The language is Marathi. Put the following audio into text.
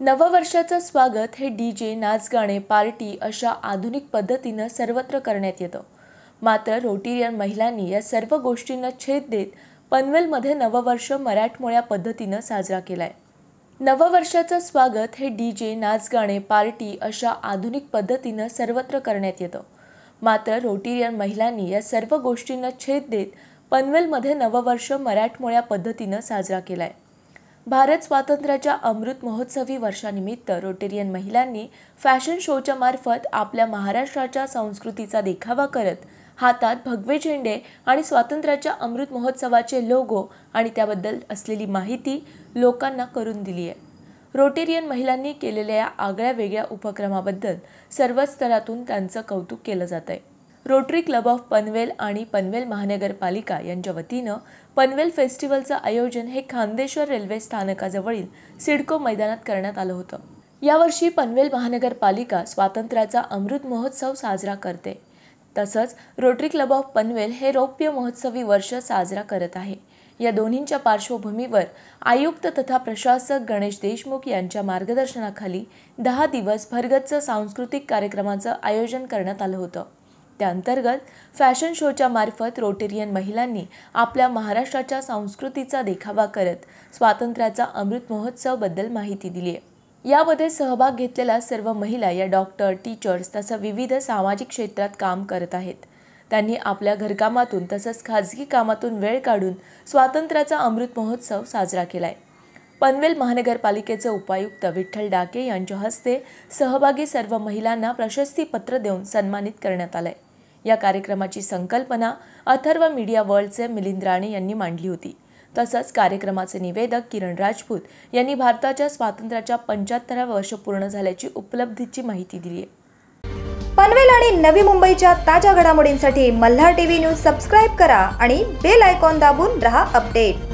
नववर्षाचं स्वागत हे डी जे नाचगाणे पार्टी अशा आधुनिक पद्धतीनं सर्वत्र करण्यात येतं मात्र रोटेरियन महिलांनी या सर्व गोष्टींना छेद देत पनवेलमध्ये नववर्ष मराठमोळ्या पद्धतीनं साजरा केला आहे नववर्षाचं स्वागत हे डी जे नाचगाणे पार्टी अशा आधुनिक पद्धतीनं सर्वत्र करण्यात येतं मात्र रोटेरियन महिलांनी या सर्व गोष्टींना छेद देत पनवेलमध्ये नववर्ष मराठमोळ्या पद्धतीनं साजरा केला आहे भारत स्वातंत्र्याच्या अमृत महोत्सवी वर्षानिमित्त रोटेरियन महिलांनी फॅशन शोच्या मार्फत आपल्या महाराष्ट्राच्या संस्कृतीचा देखावा करत हातात भगवे झेंडे आणि स्वातंत्र्याच्या अमृत महोत्सवाचे लोगो आणि त्याबद्दल असलेली माहिती लोकांना करून दिली आहे रोटेरियन महिलांनी केलेल्या या आगळ्या वेगळ्या उपक्रमाबद्दल सर्व स्तरातून त्यांचं कौतुक केलं जात आहे रोटरी क्लब ऑफ पनवेल आणि पनवेल महानगरपालिका यांच्या वतीनं पनवेल फेस्टिवलचं आयोजन हे खांदेश्वर रेल्वे स्थानकाजवळील सिडको मैदानात करण्यात आलं होतं यावर्षी पनवेल महानगरपालिका स्वातंत्र्याचा अमृत महोत्सव साजरा करते तसंच रोटरी क्लब ऑफ पनवेल हे रौप्य महोत्सवी वर्ष साजरा करत आहे या दोन्हींच्या पार्श्वभूमीवर आयुक्त तथा प्रशासक गणेश देशमुख यांच्या मार्गदर्शनाखाली दहा दिवस भरगच्च सांस्कृतिक कार्यक्रमाचं आयोजन करण्यात आलं होतं त्याअंतर्गत फॅशन शोच्या मार्फत रोटेरियन महिलांनी आपल्या महाराष्ट्राच्या संस्कृतीचा देखावा करत स्वातंत्र्याचा अमृत महोत्सवबद्दल माहिती दिली आहे यामध्ये सहभाग घेतलेल्या सर्व महिला या डॉक्टर टीचर्स तसं विविध सामाजिक क्षेत्रात काम करत आहेत त्यांनी आपल्या घरकामातून तसंच खाजगी कामातून वेळ काढून स्वातंत्र्याचा अमृत महोत्सव साजरा केला आहे पनवेल महानगरपालिकेचे उपायुक्त विठ्ठल डाके यांच्या हस्ते सहभागी सर्व महिलांना प्रशस्तीपत्र देऊन सन्मानित करण्यात आलं आहे या कार्यक्रमाची संकल्पना अथर्व मीडिया वर्ल्डचे मिलिंद राणे यांनी मांडली होती तसंच कार्यक्रमाचे निवेदक किरण राजपूत यांनी भारताच्या स्वातंत्र्याच्या पंच्याहत्तराव्या वर्ष पूर्ण झाल्याची उपलब्धीची माहिती दिली आहे पनवेल आणि नवी मुंबईच्या ताज्या घडामोडींसाठी मल्हार टीव्ही न्यूज सबस्क्राईब करा आणि बेल आयकॉन दाबून रहा अपडेट